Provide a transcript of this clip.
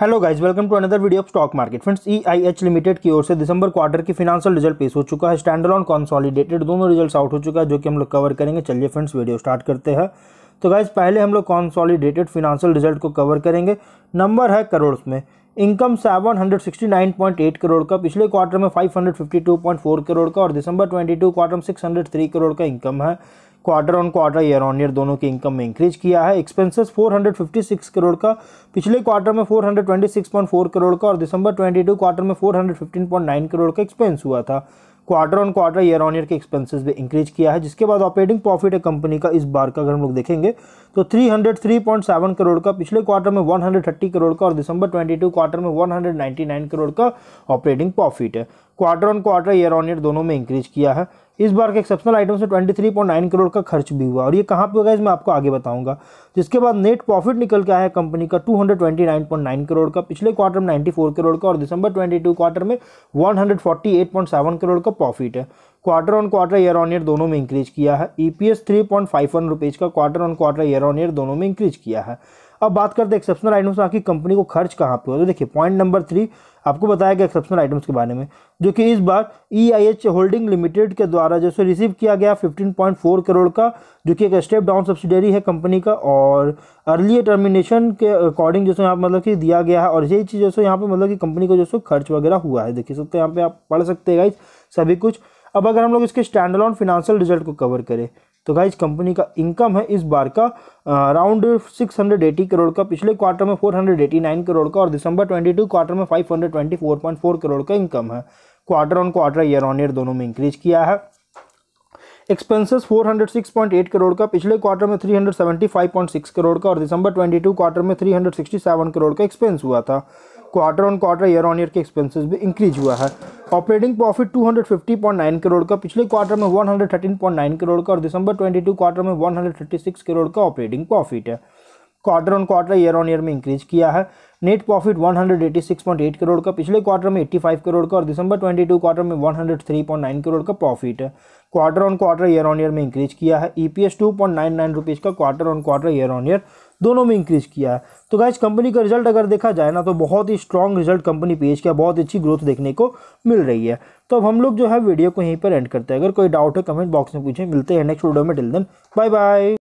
hello guys welcome to another video of stock market friends EIH limited की ओर से December quarter की financial result पेश हो चुका है स्टैंड ऑन कॉन्सॉलीडेटेड दोनों रिजल्ट्स आउट हो चुका है जो कि हम लोग कवर करेंगे चलिए फ्रेंड्स वीडियो स्टार्ट करते हैं तो गाइज पहले हम लोग कॉन्सॉलीडेटेड फिनांशियल रिजल्ट को कवर करेंगे नंबर है करोड़ में इनकम सेवन करोड़ का पिछले क्वार्टर में फाइव करोड़ का और दिसंबर ट्वेंटी क्वार्टर में सिक्स करोड़ का इनकम है quarter on quarter year on year दोनों की इनकम में इंक्रीज किया है एक्सपेंसेस 456 करोड़ का पिछले क्वार्टर में 426.4 करोड़ का और दिसंबर 22 क्वार्टर में 415.9 करोड़ का एक्सपेंस हुआ था quarter on quarter year on year के एक्सपेंसेस भी इंक्रीज किया है जिसके बाद ऑपरेटिंग प्रॉफिट है कंपनी का इस बार का अगर हम लोग देखेंगे तो 303.7 करोड़ का पिछले क्वार्टर में 130 करोड़ का और दिसंबर 22 क्वार्टर में 199 करोड़ का ऑपरेटिंग प्रॉफिट है quarter on quarter year on year दोनों में इंक्रीज किया है इस बार के एक्सेप्शनल आइटम से 23.9 करोड़ का खर्च भी हुआ और ये कहाँ पे होगा इसमें आपको आगे बताऊंगा जिसके बाद नेट प्रॉफिट निकल के आया कंपनी का 229.9 करोड़ का पिछले क्वार्टर में 94 करोड़ का और दिसंबर 22 क्वार्टर में 148.7 करोड़ का प्रॉफिट है quarter on quarter year on year दोनों में इंक्रीज किया है ई पी एस का quarter on quarter year on year दोनों में इंक्रीज किया है अब बात करते हैं एक्सेप्शनल आइटम्स आपकी कंपनी को खर्च कहाँ पे हो तो देखिए पॉइंट नंबर थ्री आपको बताया गया एक्सेप्शनल आइटम्स के बारे में जो कि इस बार E I H holding limited के द्वारा जो रिसीव किया गया 15.4 करोड़ का जो कि एक स्टेप डाउन सब्सिडरी है कंपनी का और अर्ली टर्मिनेशन के अकॉर्डिंग जो है यहाँ मतलब कि दिया गया है और यही चीज़ जो यहाँ पर मतलब कि कंपनी को जो खर्च वगैरह हुआ है देखिए सकते तो यहाँ पे आप पढ़ सकते हैं सभी कुछ अब अगर हम लोग इसके स्टैंड अलॉन फिनेंशियल रिजल्ट को कवर करें तो गाइज कंपनी का इनकम है इस बार का around six hundred eighty crore का पिछले क्वार्टर में four hundred eighty nine crore का और दिसंबर ट्वेंटी टू क्वार्टर में five hundred twenty four point four crore का इनकम है quarter on quarter year on year दोनों में इंक्रीज किया है expenses four hundred six point eight crore का पिछले क्वार्टर में three hundred seventy five point six crore का और दिसंबर ट्वेंटी टू क्वार्टर में three hundred sixty seven crore का एक्सपेंस हुआ था quarter on quarter year on year के एक्सपेंसेस भी इंक्रीज हुआ है ऑपरेटिंग प्रॉफिट 250.9 करोड़ का पिछले क्वार्टर में 113.9 करोड़ का और दिसंबर 22 क्वार्टर में 136 करोड़ का ऑपरेटिंग प्रॉफिट है quarter on quarter year on year में इंक्रीज किया है नेट प्रॉफिट 186.8 करोड़ का पिछले क्वार्टर में 85 करोड़ का और दिसंबर 22 क्वार्टर में 103.9 करोड़ का profit quarter on quarter year on year में इंक्रीज किया है ईपीएस 2.99 रुपीस का quarter on quarter year on year दोनों में इंक्रीज किया है तो गाइज कंपनी का रिजल्ट अगर देखा जाए ना तो बहुत ही स्ट्रॉन्ग रिजल्ट कंपनी पेश किया बहुत अच्छी ग्रोथ देखने को मिल रही है तो अब हम लोग जो है वीडियो को यहीं पर एंड करते हैं अगर कोई डाउट है कमेंट बॉक्स में पूछे मिलते हैं नेक्स्ट वीडियो में टिल देन बाय बाय